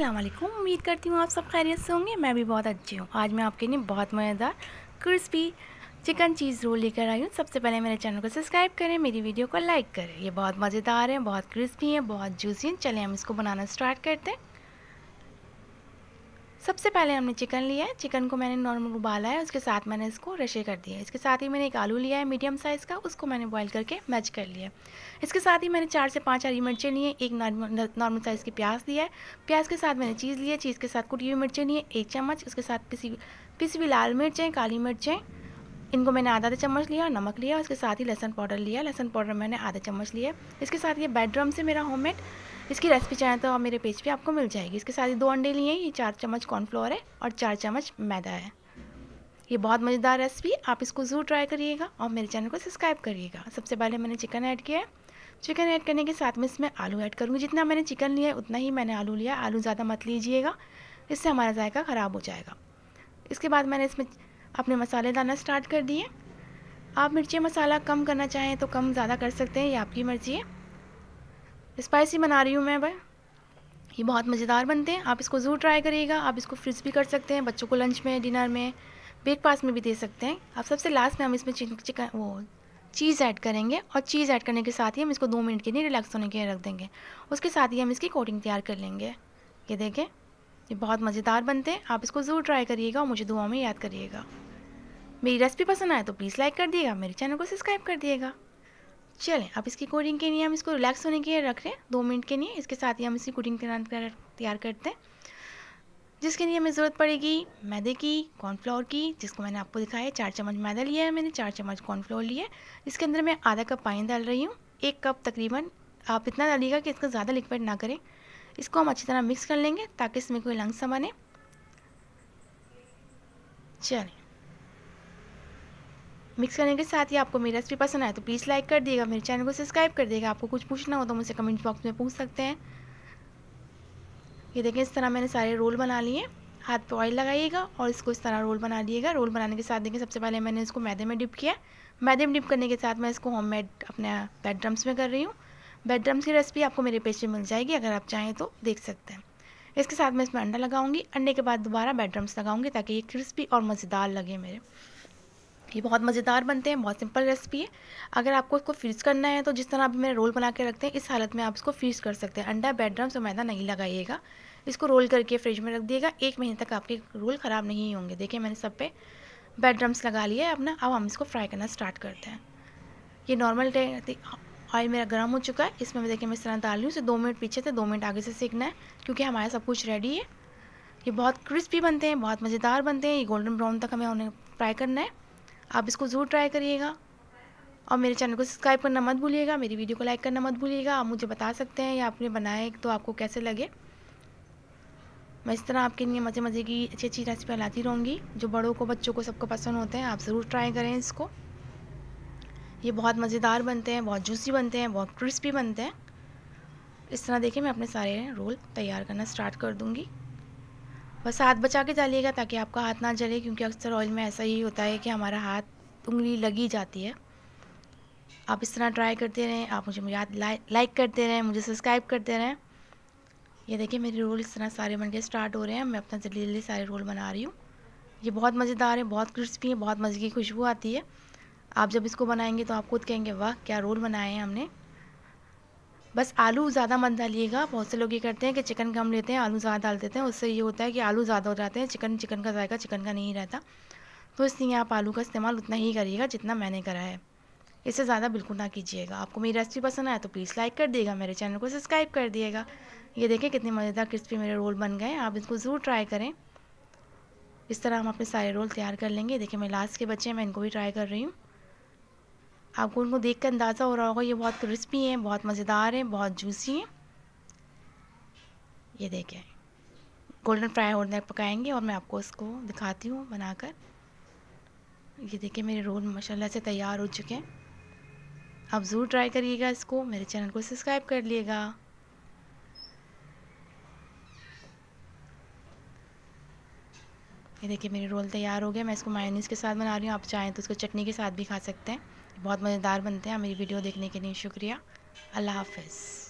अस्सलाम वालेकुम उम्मीद करती हूँ आप सब खैरियत से होंगे मैं भी बहुत अच्छी हूँ आज मैं आपके लिए बहुत मज़ेदार क्रिस्पी चिकन चीज़ रोल लेकर आई हूँ सबसे पहले मेरे चैनल को सब्सक्राइब करें मेरी वीडियो को लाइक करें ये बहुत मज़ेदार है बहुत क्रिस्पी है बहुत जूसी है चलें हम इसको बनाना स्टार्ट करते हैं सबसे पहले हमने चिकन लिया है चिकन को मैंने नॉर्मल उबाला है उसके साथ मैंने इसको रशे कर दिया है इसके साथ ही मैंने एक आलू लिया है मीडियम साइज़ का उसको मैंने बॉईल करके मैच कर लिया इसके साथ ही मैंने चार से पाँच हरी मिर्चें लिए एक नॉर्मल साइज़ की प्याज लिया है प्याज के साथ मैंने चीज़ लिया चीज़ के साथ कुटी हुई मिर्चें लिए एक चम्मच उसके साथ पिसी पिसी हुई लाल मिर्चें काली मिर्चें इनको मैंने आधा आधा चम्मच लिया नमक लिया उसके साथ ही लहसन पाउडर लिया लहसन पाउडर मैंने आधा चम्मच लिया इसके साथ ये बेडरूम से मेरा होममेड इसकी रेसिपी चाहें तो मेरे पेज पे आपको मिल जाएगी इसके साथ ही दो अंडे लिए ये चार चम्मच कॉर्नफ्लोर है और चार चम्मच मैदा है ये बहुत मज़ेदार रेसिपी आप इसको ज़रूर ट्राई करिएगा और मेरे चैनल को सब्सक्राइब करिएगा सबसे पहले मैंने चिकन ऐड किया है चिकन ऐड करने के साथ में इसमें आलू ऐड करूँगी जितना मैंने चिकन लिया है उतना ही मैंने आलू लिया आलू ज़्यादा मत लीजिएगा इससे हमारा जायका ख़राब हो जाएगा इसके बाद मैंने इसमें आपने मसाले डालना स्टार्ट कर दिए आप मिर्ची मसाला कम करना चाहें तो कम ज़्यादा कर सकते हैं ये आपकी मर्ज़ी है स्पाइसी बना रही हूँ मैं भाई ये बहुत मज़ेदार बनते हैं आप इसको ज़रूर ट्राई करिएगा आप इसको फ्रिज भी कर सकते हैं बच्चों को लंच में डिनर में ब्रेकफास्ट में भी दे सकते हैं आप सबसे लास्ट में हम इसमें चिकन वो चीज़ ऐड करेंगे और चीज़ ऐड करने के साथ ही हम इसको दो मिनट के लिए रिलैक्स होने के लिए रख देंगे उसके साथ ही हम इसकी कोटिंग तैयार कर लेंगे ये देखें ये बहुत मज़ेदार बनते हैं आप इसको ज़रूर ट्राई करिएगा और मुझे दुआ में याद करिएगा मेरी रेसिपी पसंद आए तो प्लीज़ लाइक कर दिएगा मेरे चैनल को सब्सक्राइब कर दिएगा चलें अब इसकी कोडिंग के लिए हम इसको रिलैक्स होने के लिए रख रहे हैं दो मिनट के लिए इसके साथ ही हम इसकी कोडिंग तैयार करते हैं जिसके लिए हमें ज़रूरत पड़ेगी मैदे की कॉर्नफ्लोर की जिसको मैंने आपको दिखाया है चार चम्मच मैदा लिया है मैंने चार चम्मच कॉर्नफ्लोर लिया है इसके अंदर मैं आधा कप पानी डाल रही हूँ एक कप तकरीबन आप इतना डालिएगा कि इसका ज़्यादा लिक्विड ना करें इसको हम अच्छी तरह मिक्स कर लेंगे ताकि इसमें कोई लंग्स बने चलिए मिक्स करने के साथ ही आपको मेरी रेसिपी पसंद आए तो प्लीज़ लाइक कर दिएगा मेरे चैनल को सब्सक्राइब कर दिएगा आपको कुछ पूछना हो तो मुझसे कमेंट बॉक्स में पूछ सकते हैं ये देखें इस तरह मैंने सारे रोल बना लिए हाथ पे ऑयल लगाइएगा और इसको इस तरह रोल बना दिएगा रोल बनाने के साथ देखें सबसे पहले मैंने इसको मैदे में डिप किया मैदे में डिप करने के साथ मैं इसको होम मेड अपने बेड ड्रम्स में कर रही हूँ बेडरम्स की रेसिपी आपको मेरे पेज पर मिल जाएगी अगर आप चाहें तो देख सकते हैं इसके साथ मैं इसमें अंडा लगाऊंगी अंडे के बाद दोबारा बेडरम्स लगाऊंगी ताकि ये क्रिस्पी और मज़ेदार लगे मेरे ये बहुत मज़ेदार बनते हैं बहुत सिंपल रेसिपी है अगर आपको इसको फ्रीज़ करना है तो जिस तरह अभी मेरे रोल बना के रखते हैं इस हालत में आप इसको फ्रीज़ कर सकते हैं अंडा बेडरम्स और मैदा नहीं लगाइएगा इसको रोल करके फ्रिज में रख दिएगा एक महीने तक आपके रोल ख़राब नहीं होंगे देखिए मैंने सब पे बेडरम्स लगा लिए अपना अब हम इसको फ्राई करना स्टार्ट करते हैं ये नॉर्मल ऑयल मेरा गर्म हो चुका है इसमें मैं देखिए मैं इस तरह डाल रही इसे दो मिनट पीछे से दो मिनट आगे से सीखना है क्योंकि हमारा सब कुछ रेडी है ये बहुत क्रिस्पी बनते हैं बहुत मज़ेदार बनते हैं ये गोल्डन ब्राउन तक हमें उन्हें फ्राई करना है आप इसको ज़रूर ट्राई करिएगा और मेरे चैनल को सब्सक्राइब करना मत भूलिएगा मेरी वीडियो को लाइक करना मत भूलिएगा आप मुझे बता सकते हैं या आपने बनाए तो आपको कैसे लगे मैं इस तरह आपके लिए मज़े मज़े की अच्छी अच्छी रेसिपियाँ लाती रहूँगी जो बड़ों को बच्चों को सबको पसंद होते हैं आप ज़रूर ट्राई करें इसको ये बहुत मज़ेदार बनते हैं बहुत जूसी बनते हैं बहुत क्रिस्पी बनते हैं इस तरह देखिए मैं अपने सारे रोल तैयार करना स्टार्ट कर दूँगी बस हाथ बचा के डालिएगा ताकि आपका हाथ ना जले क्योंकि अक्सर ऑयल में ऐसा ही होता है कि हमारा हाथ उंगली लगी जाती है आप इस तरह ट्राई करते रहें आप मुझे याद लाइक करते रहें मुझे सब्सक्राइब करते रहें ये देखिए मेरे रोल इस तरह सारे बन के स्टार्ट हो रहे हैं मैं अपना जल्दी जल्दी सारे रोल बना रही हूँ ये बहुत मज़ेदार है बहुत क्रिस्पी है बहुत मज़े की खुशबू आती है आप जब इसको बनाएंगे तो आप खुद कहेंगे वाह क्या रोल बनाए हैं हमने बस आलू ज़्यादा मत डालिएगा बहुत से लोग ये करते हैं कि चिकन कम लेते हैं आलू ज़्यादा डाल देते हैं उससे ये होता है कि आलू ज़्यादा हो जाते हैं चिकन चिकन का जायका चिकन का नहीं रहता तो इसलिए आप आलू का इस्तेमाल उतना ही करिएगा जितना मैंने करा है इससे ज़्यादा बिल्कुल ना कीजिएगा आपको मेरी रेसिपी पसंद आए तो प्लीज़ लाइक कर दिएगा मेरे चैनल को सब्सक्राइब कर दिएगा ये देखें कितने मज़ेदार क्रिस्पी मेरे रोल बन गए आप इसको ज़रूर ट्राई करें इस तरह हम अपने सारे रोल तैयार कर लेंगे देखिए मैं लास्ट के बच्चे हैं मैं इनको भी ट्राई कर रही हूँ आपको उनको देख कर अंदाज़ा हो रहा होगा ये बहुत क्रिस्पी हैं बहुत मज़ेदार हैं बहुत जूसी हैं ये देखें गोल्डन फ्राई होने तक पकाएंगे और मैं आपको इसको दिखाती हूँ बनाकर ये देखिए मेरे रोल माशाल्लाह से तैयार हो चुके हैं आप ज़रूर ट्राई करिएगा इसको मेरे चैनल को सब्सक्राइब कर लिएगा ये देखिए मेरे रोल तैयार हो गया मैं इसको मायोनीस के साथ बना रही हूँ आप चाहें तो इसको चटनी के साथ भी खा सकते हैं बहुत मज़ेदार बनते हैं मेरी वीडियो देखने के लिए शुक्रिया अल्लाह हाफिज़